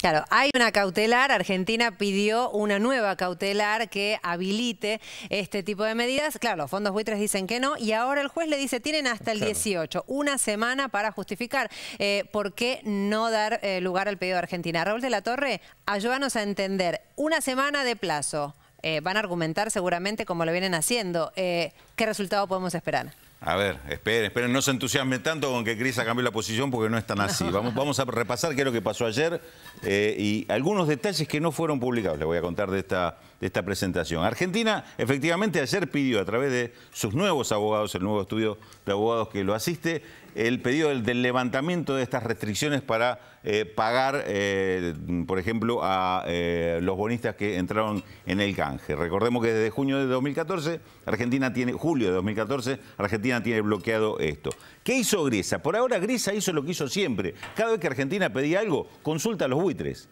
Claro, hay una cautelar, Argentina pidió una nueva cautelar que habilite este tipo de medidas. Claro, los fondos buitres dicen que no y ahora el juez le dice, tienen hasta el 18, una semana para justificar eh, por qué no dar eh, lugar al pedido de Argentina. Raúl de la Torre, ayúdanos a entender, una semana de plazo, eh, van a argumentar seguramente como lo vienen haciendo, ¿qué resultado podemos esperar? A ver, esperen, esperen, no se entusiasme tanto con que Crisa cambió la posición porque no es tan así. Vamos, vamos a repasar qué es lo que pasó ayer eh, y algunos detalles que no fueron publicados, les voy a contar de esta, de esta presentación. Argentina, efectivamente, ayer pidió a través de sus nuevos abogados, el nuevo estudio de abogados que lo asiste, el pedido del, levantamiento de estas restricciones para eh, pagar, eh, por ejemplo, a eh, los bonistas que entraron en el canje. Recordemos que desde junio de 2014, Argentina tiene, julio de 2014, Argentina tiene bloqueado esto. ¿Qué hizo Grisa? Por ahora Grisa hizo lo que hizo siempre. Cada vez que Argentina pedía algo, consulta a los buitres.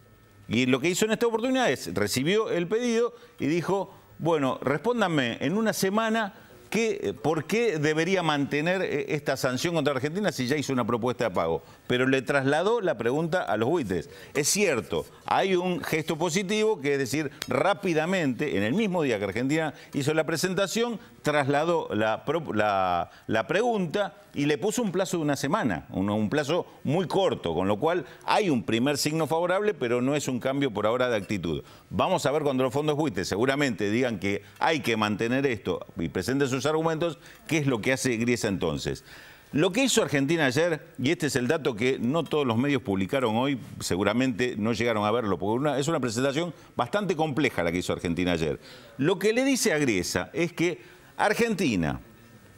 Y lo que hizo en esta oportunidad es, recibió el pedido y dijo, bueno, respóndanme en una semana eh, ¿Por qué debería mantener eh, esta sanción contra Argentina si ya hizo una propuesta de pago? Pero le trasladó la pregunta a los buitres. Es cierto, hay un gesto positivo, que es decir, rápidamente, en el mismo día que Argentina hizo la presentación, trasladó la, pregunta y le puso un plazo de una semana, un, plazo muy corto, con lo cual hay un primer signo favorable, pero no es un cambio por ahora de actitud. Vamos a ver cuando los fondos buitres seguramente digan que hay que mantener esto y presenten su argumentos, qué es lo que hace Griesa entonces. Lo que hizo Argentina ayer, y este es el dato que no todos los medios publicaron hoy, seguramente no llegaron a verlo, porque es una presentación bastante compleja la que hizo Argentina ayer. Lo que le dice a Griesa es que Argentina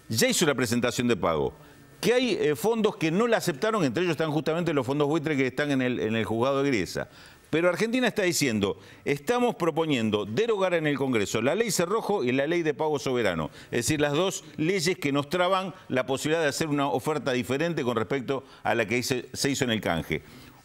ya hizo la presentación de pago, que hay eh, fondos que no la aceptaron, entre ellos están justamente los fondos buitre que están en el, en el juzgado de Griesa. Pero Argentina está diciendo, estamos proponiendo derogar en el Congreso la ley Cerrojo y la ley de pago soberano. Es decir, las dos leyes que nos traban la posibilidad de hacer una oferta diferente con respecto a la que se hizo en el canje.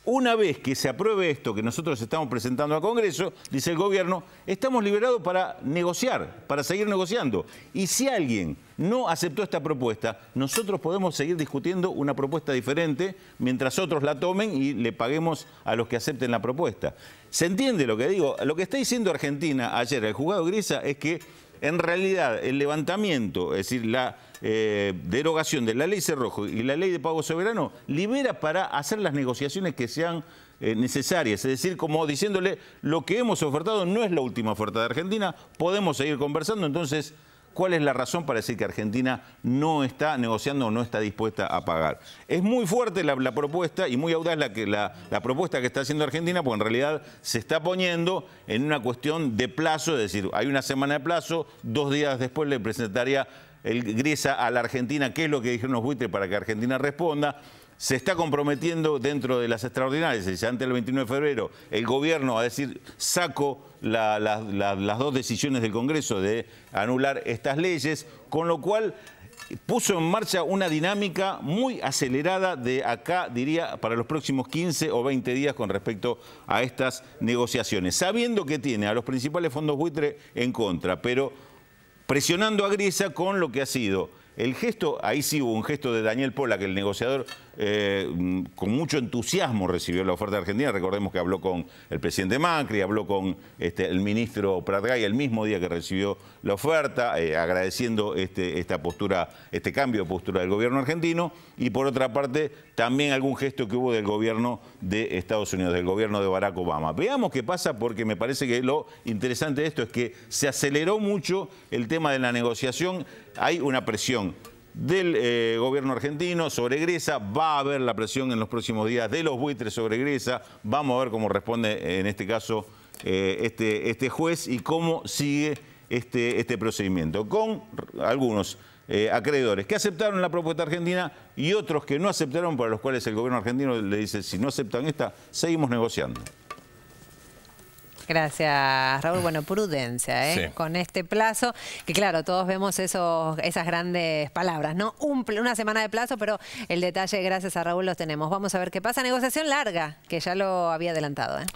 Una vez que se apruebe esto que nosotros estamos presentando al Congreso, dice el gobierno, estamos liberados para negociar, para seguir negociando. Y si alguien no aceptó esta propuesta, nosotros podemos seguir discutiendo una propuesta diferente mientras otros la tomen y le paguemos a los que acepten la propuesta. ¿Se entiende lo que digo? Lo que está diciendo Argentina ayer, el juzgado Grisa, es que en realidad el levantamiento, es decir, la eh, derogación de la ley Cerrojo y la ley de pago soberano, libera para hacer las negociaciones que sean eh, necesarias. Es decir, como diciéndole, lo que hemos ofertado no es la última oferta de Argentina, podemos seguir conversando, entonces cuál es la razón para decir que Argentina no está negociando o no está dispuesta a pagar. Es muy fuerte la, propuesta y muy audaz la, que, la, propuesta que está haciendo Argentina, porque en realidad se está poniendo en una cuestión de plazo, es decir, hay una semana de plazo, dos días después le presentaría el Grisa a la Argentina qué es lo que dijeron los buitres para que Argentina responda se está comprometiendo dentro de las extraordinarias, decir, antes del 29 de febrero, el gobierno a decir, sacó las dos decisiones del Congreso de anular estas leyes, con lo cual puso en marcha una dinámica muy acelerada de acá, diría, para los próximos 15 o 20 días con respecto a estas negociaciones, sabiendo que tiene a los principales fondos buitre en contra, pero presionando a Griesa con lo que ha sido el gesto, ahí sí hubo un gesto de Daniel Pola, que el negociador eh, mm, con mucho entusiasmo recibió la oferta de Argentina. Recordemos que habló con el presidente Macri, habló con este, el ministro Pratgay el mismo día que recibió la oferta, eh, agradeciendo este, esta postura, este cambio de postura del gobierno argentino. Y por otra parte, también algún gesto que hubo del gobierno de Estados Unidos, del gobierno de Barack Obama. Veamos qué pasa porque me parece que lo interesante de esto es que se aceleró mucho el tema de la negociación. Hay una presión del eh, gobierno argentino sobre Grecia, va a haber la presión en los próximos días de los buitres sobre Grecia, vamos a ver cómo responde eh, en este caso eh, este, este juez y cómo sigue este, este procedimiento, con algunos acreedores que aceptaron la propuesta argentina y otros que no aceptaron, para los cuales el gobierno argentino le dice, si no aceptan esta, seguimos negociando. Gracias, Raúl. Bueno, prudencia, ¿eh? Con este plazo, que claro, todos vemos esos, esas grandes palabras, ¿no? Un, una semana de plazo, pero el detalle, gracias a Raúl, los tenemos. Vamos a ver qué pasa. Negociación larga, que ya lo había adelantado, ¿eh?